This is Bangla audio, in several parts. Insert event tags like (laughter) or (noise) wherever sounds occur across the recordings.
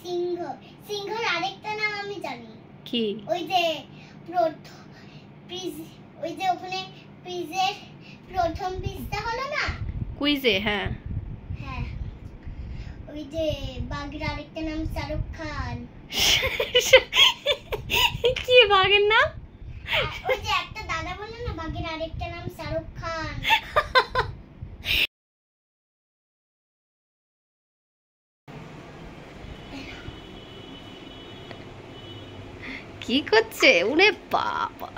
সিংহ সিংহ আরেকটা নাম আমি জানি কি ওই যে প্রথম ওই যে ওখানে প্রিজের প্রথম পিসটা হলো না কুইজে হ্যাঁ হ্যাঁ ওই যে বাঘের আরেকটা নাম শাহরুখ খান (laughs) কি বাঘের নাম ওই যে একটা দাদা বললো না বাঘের আরেকটা নাম শাহরুখ খান (laughs) কি করছে উরে বাবা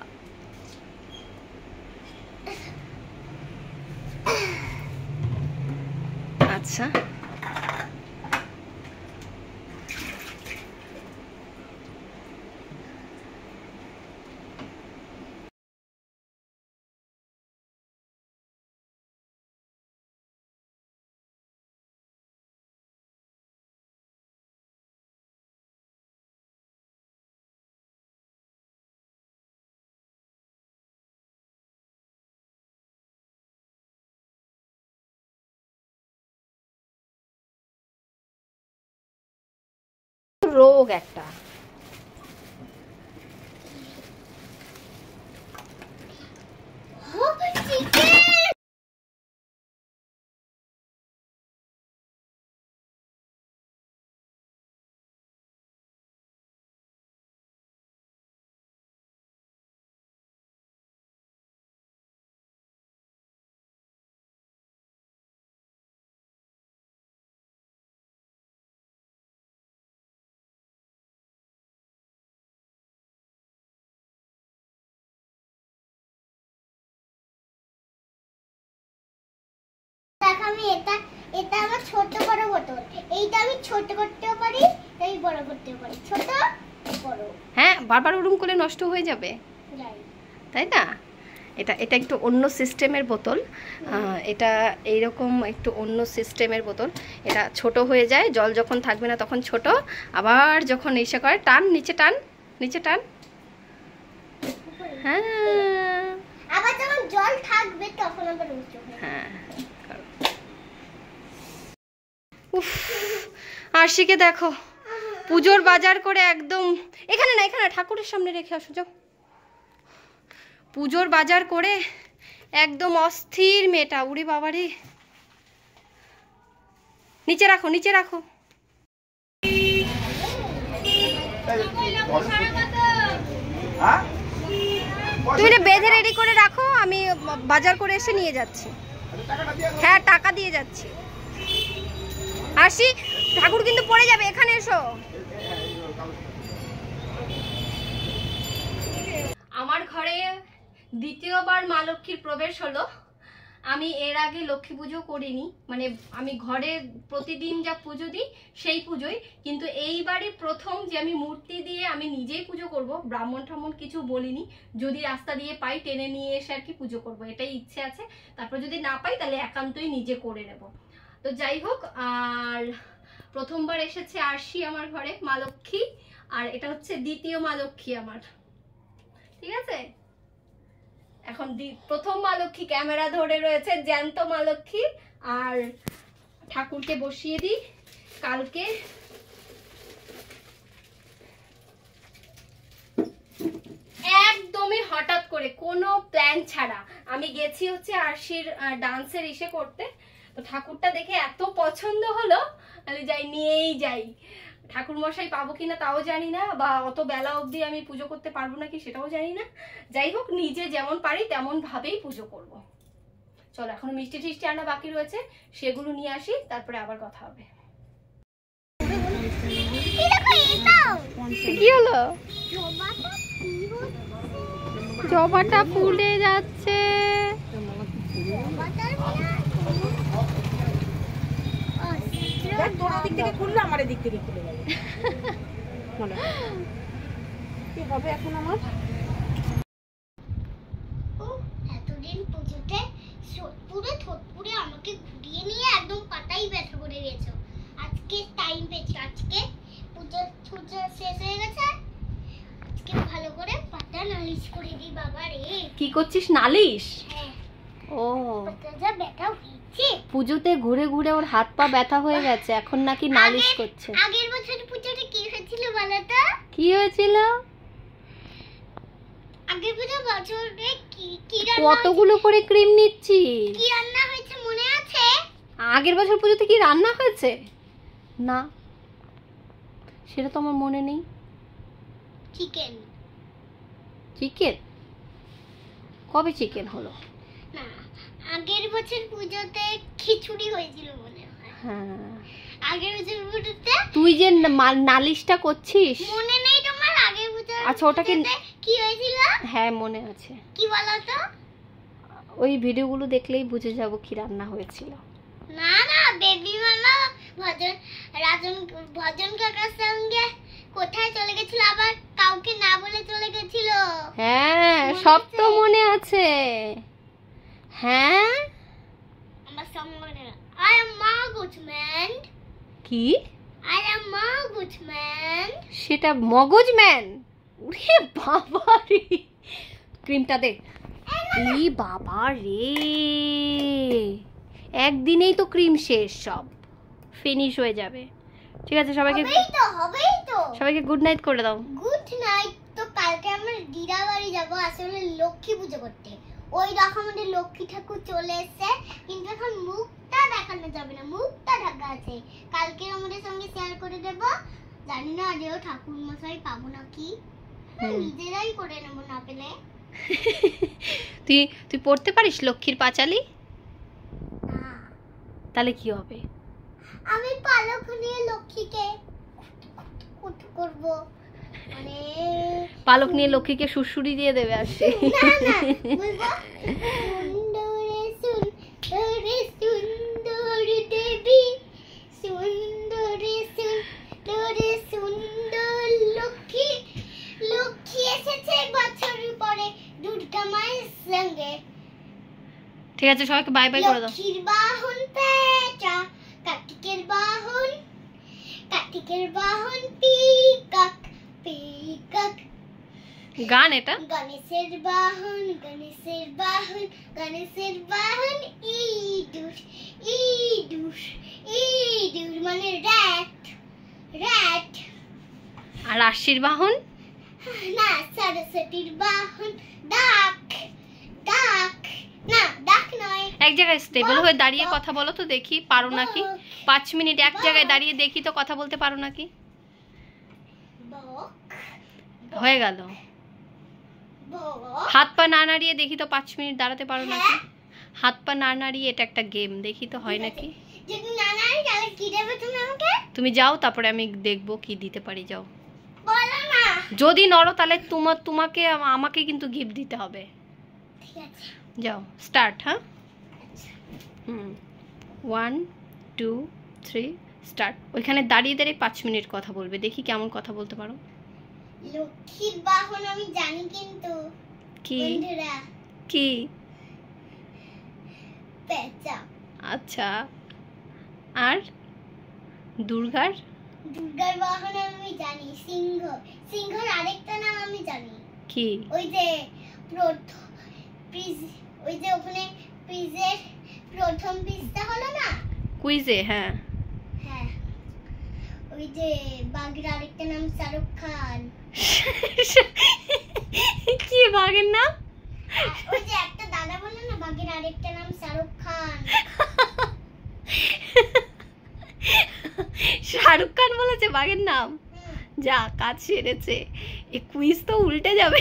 আচ্ছা রোগ একটা এটা আমার ছোট বড় বোতল এইটা আমি ছোট করতেও পারি তাই বড় করতেও পারি ছোট বড় হ্যাঁ বারবার ওরম করে নষ্ট হয়ে যাবে তাই না এটা এটা একটু অন্য সিস্টেমের বোতল এটা এইরকম একটু অন্য সিস্টেমের বোতল এটা ছোট হয়ে যায় জল যখন থাকবে না তখন ছোট আবার যখন ইসে করে টান নিচে টান নিচে টান হ্যাঁ আবার যখন জল থাকবে তখন আবার হ্যাঁ উফ আরশিকে দেখো পুজোর বাজার করে একদম এখানে না এখানে ঠাকুরের সামনে রেখে আসো যাও পুজোর বাজার করে একদম অস্থির মেয়েটা উড়ি বাবারি নিচে রাখো নিচে রাখো তুমি বেঁধে রেডি করে রাখো আমি বাজার করে এসে নিয়ে যাচ্ছি হ্যাঁ টাকা দিয়ে যাচ্ছি আসি ঠাকুর কিন্তু পড়ে যাবে এখানে এসো আমার ঘরে দ্বিতীয়বার মা লক্ষ্মীর প্রবেশ হলো আমি এর আগে লক্ষ্মী পুজো করিনি মানে আমি ঘরে প্রতিদিন যা পুজো দিই সেই পুজোই কিন্তু এইবারই প্রথম যে আমি মূর্তি দিয়ে আমি নিজেই পুজো করব ব্রাহ্মণ ঠাম্মণ কিছু বলিনি যদি রাস্তা দিয়ে পাই টেনে নিয়ে এসে আর কি পুজো করবো এটাই ইচ্ছে আছে তারপর যদি না পাই তাহলে একান্তই নিজে করে নেব তো যাই হোক আর প্রথমবার এসেছে আরশি আমার ঘরে মা লক্ষ্মী আর এটা হচ্ছে দ্বিতীয় মা লক্ষ্মী আমার ঠিক আছে এখন প্রথম মা লক্ষ্মী ক্যামেরা ধরে রয়েছে জ্যান্ত মা লক্ষ্মী আর ঠাকুরকে বসিয়ে দিই কালকে একদমই হঠাৎ করে কোনো প্ল্যান ছাড়া আমি গেছি হচ্ছে আরশির ডান্সের ইসে করতে তো ঠাকুরটা দেখে এত পছন্দ হলো আমি যাই নিয়েই যাই ঠাকুর মশাই পাবো কিনা তাও জানি না বা অত বেলা অবধি আমি পুজো করতে পারবো নাকি সেটাও জানি না যাই হোক নিজে যেমন পারি তেমন ভাবেই পুজো করব। চলো এখন মিষ্টি টিষ্টি আনা বাকি রয়েছে সেগুলো নিয়ে আসি তারপরে আবার কথা হবে কি হলো জবাটা ফুলে যাচ্ছে দেখ তোর কি করে গেছো আজকে টাইম পেয়েছি আজকে পুজো পুজো শেষ হয়ে গেছে আজকে ভালো করে পাতা নালিশ করে দিই বাবা রে কি করছিস নালিশ হ্যাঁ। ও পাতা যা ব্যথা পুজোতে ঘুরে ঘুরে ওর হাত পা ব্যথা হয়ে গেছে এখন নাকি নালিশ করছে আগের বছর পুজোতে কি হয়েছিল বলতো কি হয়েছিল আগের পুজো বছরে কি কি কতগুলো করে ক্রিম নিচ্ছি কি রান্না হয়েছে মনে আছে আগের বছর পুজোতে কি রান্না হয়েছে না সেটা তো আমার মনে নেই চিকেন চিকেন কবে চিকেন হলো না আগের বছর পূজোতে খিচুড়ি হয়েছিল মনে হয় হ্যাঁ আগের বছর পুজোতে তুই যে নালিশটা করছিস মনে নেই তোমার আগের বছর আচ্ছা ওটাকে কি হয়েছিল হ্যাঁ মনে আছে কি বলতো ওই ভিডিওগুলো দেখলেই বুঝে যাব কি রান্না হয়েছিল না না বেবি মামা ভজন রাজন ভজন কাকার সঙ্গে কোথায় চলে গেছিল আবার কাউকে না বলে চলে গেছিল হ্যাঁ সব তো মনে আছে হ্যাঁ আমার সঙ্গে আই এম মা ম্যান কি আই এম মা ম্যান সেটা মগজ ম্যান ওরে বাবা রে ক্রিমটা দে ই বাবা রে একদিনেই তো ক্রিম শেষ সব ফিনিশ হয়ে যাবে ঠিক আছে সবাইকে সবাইকে গুড নাইট করে দাও গুড নাইট তো কালকে আমরা দিদা বাড়ি যাবো আসলে লক্ষ্মী পুজো করতে ওই রকমের লক্ষ্মী ঠাকুর চলে এসছে কিন্তু এখন মুখটা দেখানো যাবে না মুখটা ঢাকা আছে কালকে আমাদের সঙ্গে শেয়ার করে দেব জানি না আজও ঠাকুর মশাই পাবো নাকি হ্যাঁ, নিজেরাই করে নেবো না পেলে (laughs) তুই তুই পড়তে পারিস লক্ষ্মীর পাঁচালি তাহলে কি হবে আমি পালক নিয়ে লক্ষ্মীকে করবো পালক নিয়ে লক্ষ্মীকে সুরসুরি দিয়ে দেবে আর সে ঠিক আছে সবাইকে বাই বাই করে দাও বাহন কার্তিকের বাহন কার্তিকের বাহন পিকক গান এটা গণেশের বাহন গণেশের বাহন গণেশের বাহন ইঁদুর ইঁদুর ইঁদুর মানে র্যাট র্যাট আর রাশির বাহন না সরস্বতীর বাহন ডাক ডাক না ডাক নয় এক জায়গায় স্টেবল হয়ে দাঁড়িয়ে কথা বলো তো দেখি পারো নাকি পাঁচ মিনিট এক জায়গায় দাঁড়িয়ে দেখি তো কথা বলতে পারো নাকি হয়ে গেল হাত পা না নাড়িয়ে দেখি তো পাঁচ মিনিট দাঁড়াতে পারো নাকি হ্যাঁ। হাত পা না নাড়িয়ে এটা একটা গেম দেখি তো হয় নাকি তুমি যাও তারপরে আমি দেখবো কি দিতে পারি যাও যদি নড়ো তাহলে তোমার তোমাকে আমাকে কিন্তু গিফট দিতে হবে যাও স্টার্ট হ্যাঁ হুম ওয়ান টু থ্রি স্টার্ট ওইখানে দাঁড়িয়ে দাঁড়িয়ে পাঁচ মিনিট কথা বলবে দেখি কেমন কথা বলতে পারো লক্ষ্মীর বাহন আমি জানি কিন্তু কি বন্ধুরা কি পেঁচা আচ্ছা আর দুর্গার দুর্গার বাহন আমি জানি সিংহ সিংহর আরেকটা নাম আমি জানি কি ওই যে প্রথম পিজ ওই যে ওখানে পিজের প্রথম পিজটা হলো না কুইজে হ্যাঁ হ্যাঁ ওই যে বাঘের আরেকটা নাম শাহরুখ খান (laughs) কি বাঘের নাম একটা দাদা না বাঘের আরেকটা নাম শাহরুখ খান (laughs) শাহরুখ খান বলেছে বাঘের নাম যা কাজ সেরেছে এ কুইজ তো উল্টে যাবে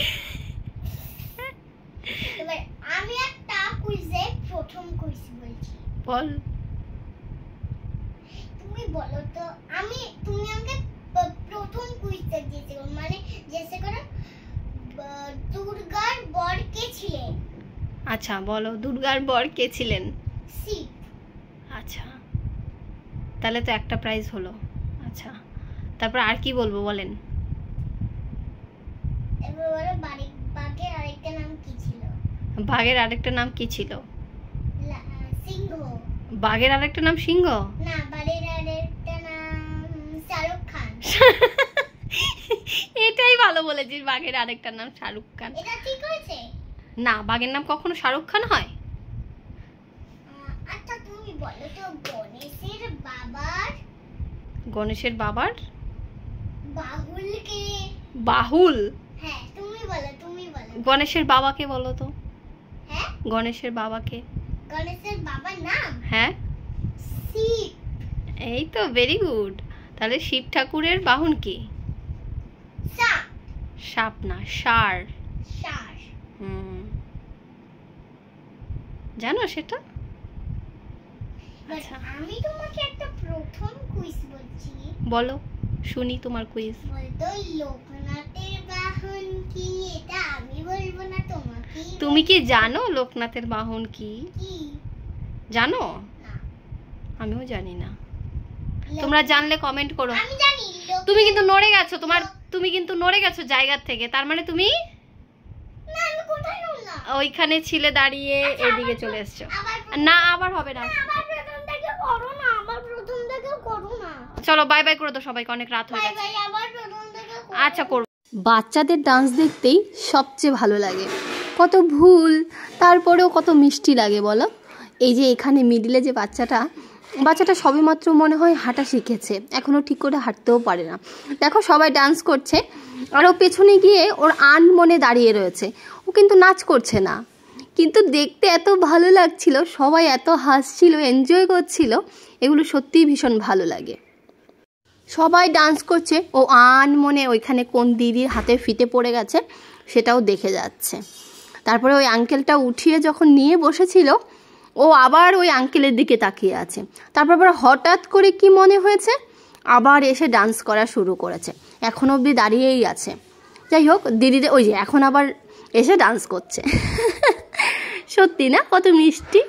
আমি একটা কুইজে প্রথম কুইজ বলছি বল তুমি বলো তো আমি তুমি আমাকে প্রথম কুইজটা দিয়েছিল মানে জিজ্ঞাসা করো দুর্গার বর কে ছিলেন আচ্ছা বলো দুর্গার বর কে ছিলেন শিব আচ্ছা তাহলে তো একটা প্রাইজ হলো আচ্ছা তারপর আর কি বলবো বলেন বাঘের আরেকটা নাম কি ছিল বাঘের আরেকটা নাম কি ছিল সিংহ বাঘের আরেকটা নাম সিংহ না বাড়ির এটাই ভালো বলেছিস বাঘের আরেকটার নাম শাহরুখ খান না বাঘের নাম কখনো শাহরুখ খান হয় আচ্ছা তুমি বলো তো গণেশের বাবার গণেশের বাবার বাহুল কে বাহুল হ্যাঁ তুমি বলো তুমি বলো গণেশের বাবাকে বলো তো হ্যাঁ গণেশের বাবাকে গণেশের বাবার নাম হ্যাঁ এই তো ভেরি গুড তাহলে শিব ঠাকুরের বাহন কি সাপ না সার জানো সেটা আচ্ছা। আমি তোমাকে একটা প্রথম কুইজ বলছি বলো শুনি তোমার কুইজ বলতো লোকনাথের বাহন কি এটা আমি বলবো না তোমাকে তুমি কি জানো লোকনাথের বাহন কি জানো আমিও জানি না তোমরা জানলে কমেন্ট করো তুমি কিন্তু নড়ে গেছো তোমার তুমি কিন্তু নড়ে গেছো জায়গার থেকে তার মানে তুমি ওইখানে ছিলে দাঁড়িয়ে আচ্ছা, এদিকে চলে এসছো না আবার হবে না চলো বাই বাই করে দো সবাইকে অনেক রাত হয়ে গেছে আচ্ছা করবো বাচ্চাদের ডান্স দেখতেই সবচেয়ে ভালো লাগে কত ভুল তারপরেও কত মিষ্টি লাগে বলো এই যে এখানে মিডিলে যে বাচ্চাটা বাচ্চাটা সবই মাত্র মনে হয় হাঁটা শিখেছে এখনও ঠিক করে হাঁটতেও পারে না দেখো সবাই ডান্স করছে আর ও পেছনে গিয়ে ওর আন মনে দাঁড়িয়ে রয়েছে ও কিন্তু নাচ করছে না কিন্তু দেখতে এত ভালো লাগছিল সবাই এত হাসছিল এনজয় করছিল এগুলো সত্যিই ভীষণ ভালো লাগে সবাই ডান্স করছে ও আন মনে ওইখানে কোন দিদির হাতে ফিতে পড়ে গেছে সেটাও দেখে যাচ্ছে তারপরে ওই আঙ্কেলটা উঠিয়ে যখন নিয়ে বসেছিল ও আবার ওই আঙ্কেলের দিকে তাকিয়ে আছে তারপর আবার হঠাৎ করে কি মনে হয়েছে আবার এসে ডান্স করা শুরু করেছে এখন অব্দি দাঁড়িয়েই আছে যাই হোক দিদিদের ওই যে এখন আবার এসে ডান্স করছে (laughs) সত্যি না কত মিষ্টি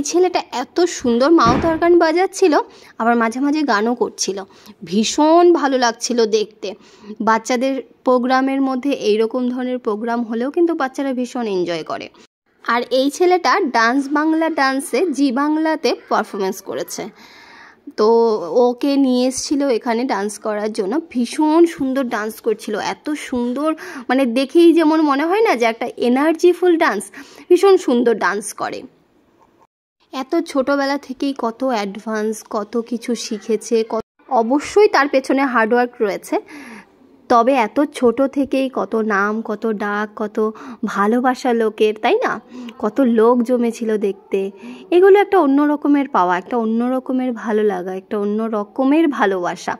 এই ছেলেটা এত সুন্দর মাউতার গান বাজাচ্ছিল আবার মাঝে মাঝে গানও করছিল ভীষণ ভালো লাগছিল দেখতে বাচ্চাদের প্রোগ্রামের মধ্যে এইরকম ধরনের প্রোগ্রাম হলেও কিন্তু বাচ্চারা ভীষণ এনজয় করে আর এই ছেলেটা ডান্স বাংলা ডান্সে জি বাংলাতে পারফরমেন্স করেছে তো ওকে নিয়ে এসেছিলো এখানে ডান্স করার জন্য ভীষণ সুন্দর ডান্স করছিল এত সুন্দর মানে দেখেই যেমন মনে হয় না যে একটা এনার্জিফুল ডান্স ভীষণ সুন্দর ডান্স করে এত ছোটবেলা থেকেই কত অ্যাডভান্স কত কিছু শিখেছে কত অবশ্যই তার পেছনে হার্ডওয়ার্ক রয়েছে তবে এত ছোট থেকেই কত নাম কত ডাক কত ভালোবাসা লোকের তাই না কত লোক জমেছিল দেখতে এগুলো একটা অন্য রকমের পাওয়া একটা অন্য রকমের ভালো লাগা একটা অন্য রকমের ভালোবাসা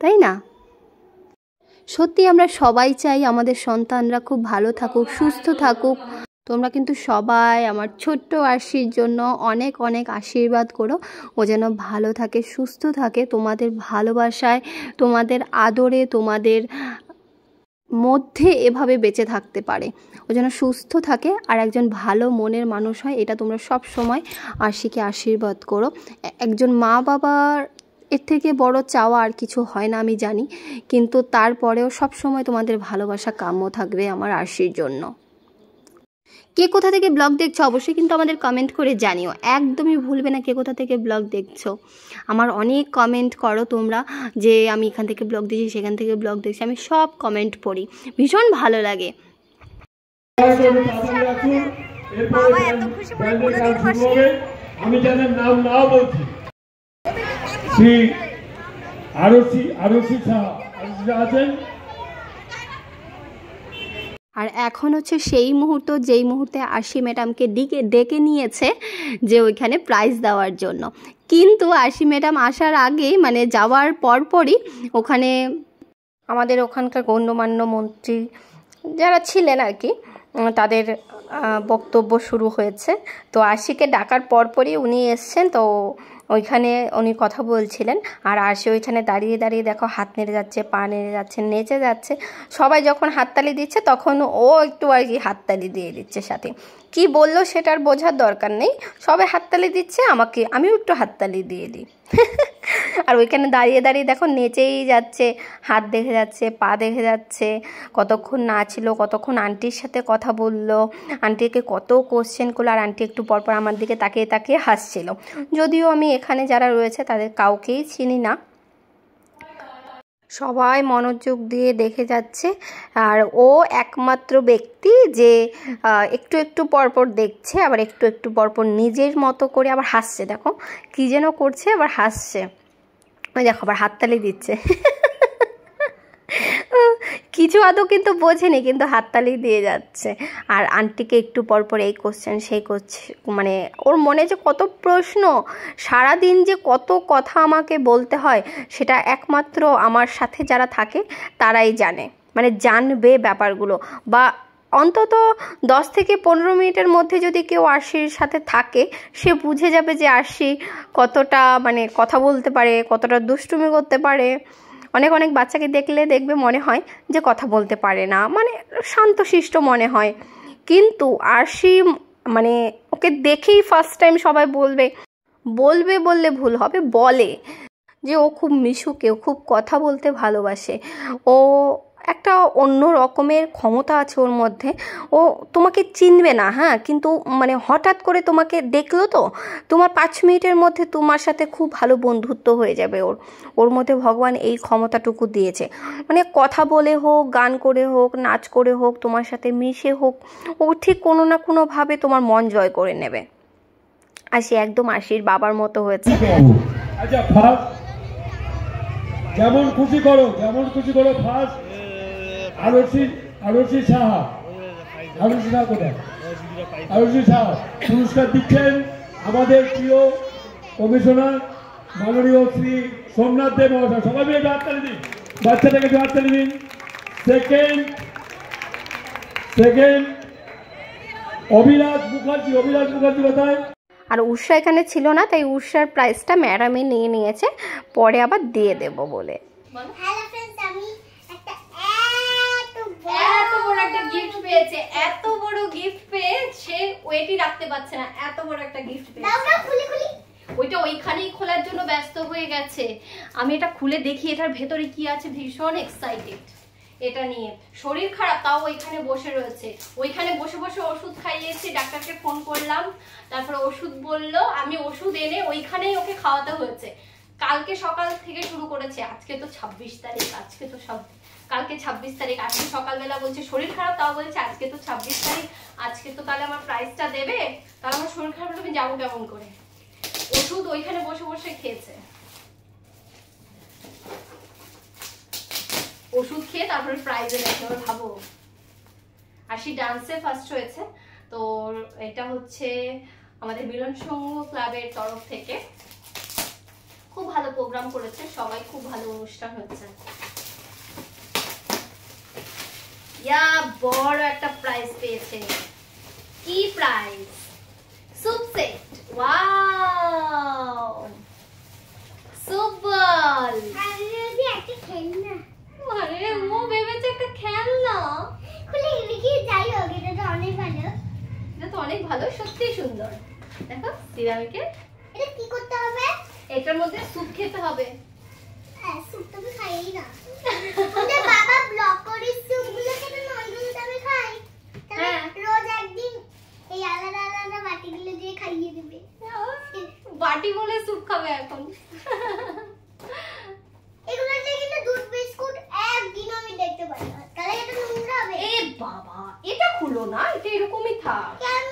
তাই না সত্যি আমরা সবাই চাই আমাদের সন্তানরা খুব ভালো থাকুক সুস্থ থাকুক তোমরা কিন্তু সবাই আমার ছোট্ট আশির জন্য অনেক অনেক আশীর্বাদ করো ও যেন ভালো থাকে সুস্থ থাকে তোমাদের ভালোবাসায় তোমাদের আদরে তোমাদের মধ্যে এভাবে বেঁচে থাকতে পারে ও যেন সুস্থ থাকে আর একজন ভালো মনের মানুষ হয় এটা তোমরা সব সময় আশিকে আশীর্বাদ করো একজন মা বাবার এর থেকে বড় চাওয়া আর কিছু হয় না আমি জানি কিন্তু তারপরেও সব সময় তোমাদের ভালোবাসা কাম্য থাকবে আমার আশির জন্য কে কোথা থেকে ব্লগ দেখছো অবশ্যই কিন্তু আমাদের কমেন্ট করে জানিও একদমই ভুলবে না কে কোথা থেকে ব্লগ দেখছো আমার অনেক কমেন্ট করো তোমরা যে আমি এখান থেকে ব্লগ দিয়েছি সেখান থেকে ব্লগ দেখছি আমি সব কমেন্ট পড়ি ভীষণ ভালো লাগে আমি নাম না বলছি শ্রী আরসি আরসি সাহা আছেন আর এখন হচ্ছে সেই মুহূর্ত যেই মুহূর্তে আশি ম্যাডামকে ডেকে ডেকে নিয়েছে যে ওইখানে প্রাইজ দেওয়ার জন্য কিন্তু আশি ম্যাডাম আসার আগে মানে যাওয়ার পরপরই ওখানে আমাদের ওখানকার গণ্যমান্য মন্ত্রী যারা ছিলেন আর কি তাদের বক্তব্য শুরু হয়েছে তো আশিকে ডাকার পরপরই উনি এসছেন তো ওইখানে উনি কথা বলছিলেন আর সে ওইখানে দাঁড়িয়ে দাঁড়িয়ে দেখো হাত নেড়ে যাচ্ছে পা নেড়ে যাচ্ছে নেচে যাচ্ছে সবাই যখন হাততালি দিচ্ছে তখন ও একটু আর কি হাততালি দিয়ে দিচ্ছে সাথে কি বললো সেটার বোঝার দরকার নেই সবাই হাততালি দিচ্ছে আমাকে আমিও একটু হাততালি দিয়ে দিই (laughs) আর ওইখানে দাঁড়িয়ে দাঁড়িয়ে দেখো নেচেই যাচ্ছে হাত দেখে যাচ্ছে পা দেখে যাচ্ছে কতক্ষণ নাচলো কতক্ষণ আন্টির সাথে কথা বললো আন্টিকে কত কোশ্চেন করলো আর আন্টি একটু পরপর আমার দিকে তাকিয়ে তাকিয়ে হাসছিল যদিও আমি এখানে যারা রয়েছে তাদের কাউকেই চিনি না সবাই মনোযোগ দিয়ে দেখে যাচ্ছে আর ও একমাত্র ব্যক্তি যে একটু একটু পরপর দেখছে আবার একটু একটু পরপর নিজের মতো করে আবার হাসছে দেখো কী যেন করছে আবার হাসছে ওই দেখো আবার হাততালি দিচ্ছে কিছু আদৌ কিন্তু বোঝেনি কিন্তু হাততালি দিয়ে যাচ্ছে আর আন্টিকে একটু পর পর এই কোশ্চেন সেই কোশ্চেন মানে ওর মনে যে কত প্রশ্ন সারা দিন যে কত কথা আমাকে বলতে হয় সেটা একমাত্র আমার সাথে যারা থাকে তারাই জানে মানে জানবে ব্যাপারগুলো বা অন্তত দশ থেকে পনেরো মিনিটের মধ্যে যদি কেউ আরশির সাথে থাকে সে বুঝে যাবে যে আরশি কতটা মানে কথা বলতে পারে কতটা দুষ্টুমি করতে পারে অনেক অনেক বাচ্চাকে দেখলে দেখবে মনে হয় যে কথা বলতে পারে না মানে শান্তশিষ্ট মনে হয় কিন্তু আরশি মানে ওকে দেখেই ফার্স্ট টাইম সবাই বলবে বলবে বললে ভুল হবে বলে যে ও খুব মিশুকে ও খুব কথা বলতে ভালোবাসে ও একটা অন্য রকমের ক্ষমতা আছে ওর মধ্যে ও তোমাকে চিনবে না হ্যাঁ কিন্তু মানে হঠাৎ করে তোমাকে দেখলো তো তোমার পাঁচ মিনিটের মধ্যে তোমার সাথে খুব ভালো বন্ধুত্ব হয়ে যাবে ওর ওর মধ্যে ভগবান এই ক্ষমতাটুকু দিয়েছে মানে কথা বলে হোক গান করে হোক নাচ করে হোক তোমার সাথে মিশে হোক ও ঠিক কোনো না কোনোভাবে তোমার মন জয় করে নেবে আর সে একদম আশির বাবার মতো হয়েছে আচ্ছা, যেমন খুশি করো যেমন খুশি করো ফার্স্ট আমাদের প্রিয় কমিশনার মাননীয় শ্রী সোমনাথ দেব মহাশয় সবাই মিলে হাততালি দিন বাচ্চাটাকে একটু হাততালি দিন সেকেন্ড সেকেন্ড অভিলাষ মুখার্জি অভিলাষ মুখার্জি কোথায় আর উষা এখানে ছিল না তাই উষার প্রাইসটা ম্যাডামই নিয়ে নিয়েছে পরে আবার দিয়ে দেব বলে এত বড় একটা গিফট পেয়েছে এত বড় গিফট পেয়ে সে ওয়েটই রাখতে পারছে না এত বড় একটা গিফট পেয়েছে ওইটা ওইখানেই খোলার জন্য ব্যস্ত হয়ে গেছে আমি এটা খুলে দেখি এটার ভেতরে কি আছে ভীষণ এক্সাইটেড এটা নিয়ে শরীর খারাপ তাও ওইখানে বসে রয়েছে ওইখানে বসে বসে ওষুধ খাইয়েছি ডাক্তারকে ফোন করলাম তারপরে ওষুধ বললো আমি ওষুধ এনে ওইখানেই ওকে খাওয়াতে হয়েছে কালকে সকাল থেকে শুরু করেছে আজকে তো ছাব্বিশ তারিখ আজকে তো সব কালকে ছাব্বিশ তারিখ আজকে সকালবেলা বলছে শরীর খারাপ তাও বলছে আজকে তো ছাব্বিশ তারিখ আজকে তো তাহলে আমার প্রাইসটা দেবে তাহলে আমার শরীর খারাপ আমি যাবো কেমন করে ওষুধ ওইখানে বসে বসে খেয়েছে ওষুধ খেয়ে তারপরে প্রাইজ এনেছে এবার ভাবো আর সে ডান্সে ফার্স্ট হয়েছে তো এটা হচ্ছে আমাদের মিলন সংঘ ক্লাবের তরফ থেকে খুব ভালো প্রোগ্রাম করেছে সবাই খুব ভালো অনুষ্ঠান হয়েছে ভাইয়া বড় একটা প্রাইজ পেয়েছে কি prize soup set wow soup bowl আরে একটা খেলনা খুলে যাই তো অনেক ভালো এটা তো অনেক ভালো সত্যি সুন্দর দেখো সিরামিকে এটা কি করতে হবে এটার মধ্যে স্যুপ খেতে হবে স্যুপ হ্যাঁ, তো খাইই না বাবা ব্লক করিস এই আলাদা আলাদা বাটিগুলো দিয়ে খাইয়ে দেবে বাটি বলে স্যুপ খাবে এখন এগুলো দিয়ে কিন্তু দুধ বিস্কুট একদিন আমি দেখতে পাই না তাহলে এটা নোংরা হবে এ বাবা এটা খুলো না এটা এরকমই থাক কেন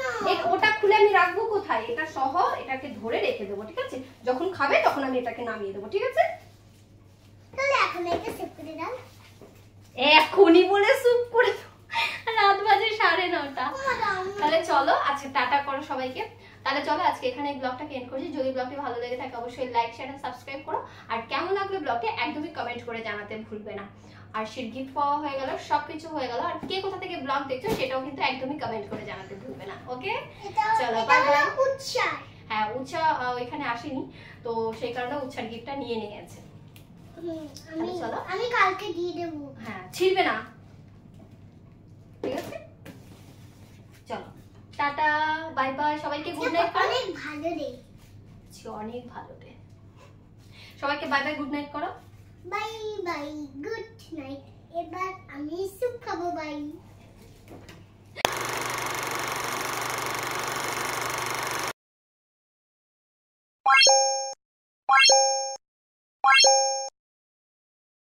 ওটা খুলে আমি রাখবো কোথায় এটা সহ এটাকে ধরে রেখে দেবো ঠিক আছে যখন খাবে তখন আমি এটাকে নামিয়ে দেবো ঠিক আছে তাহলে এখন এটা সেভ করে দাও এখনই বলে স্যুপ করে দাও রাত বাজে সাড়ে নটা তাহলে চলো আজকে আচ্ছা, টাটা করো সবাইকে তাহলে চলো আজকে এখানে ব্লগটা এন্ড করছি যদি ব্লগটি ভালো লেগে থাকে অবশ্যই লাইক শেয়ার সাবস্ক্রাইব করো আর কেমন লাগলো ব্লগটি একদমই কমেন্ট করে জানাতে ভুলবে না আর সেট গিফট পাওয়া হয়ে গেল সব কিছু হয়ে গেল আর কে কোথা থেকে ব্লগ দেখছো সেটাও কিন্তু একদমই কমেন্ট করে জানাতে ভুলবে না ওকে চলো হ্যাঁ উচ্ছা এখানে আসেনি তো সেই কারণে উচ্ছার গিফটটা নিয়ে নিয়ে গেছে চলো আমি কালকে দিয়ে দেবো হ্যাঁ ছিড়বে না চলো টাটা বাই বাই সবাইকে গুড নাইট করো অনেক ভালো রে অনেক ভালো সবাইকে বাই বাই গুড নাইট করো বাই বাই গুড নাইট এবার আমি সুপ খাবো বাই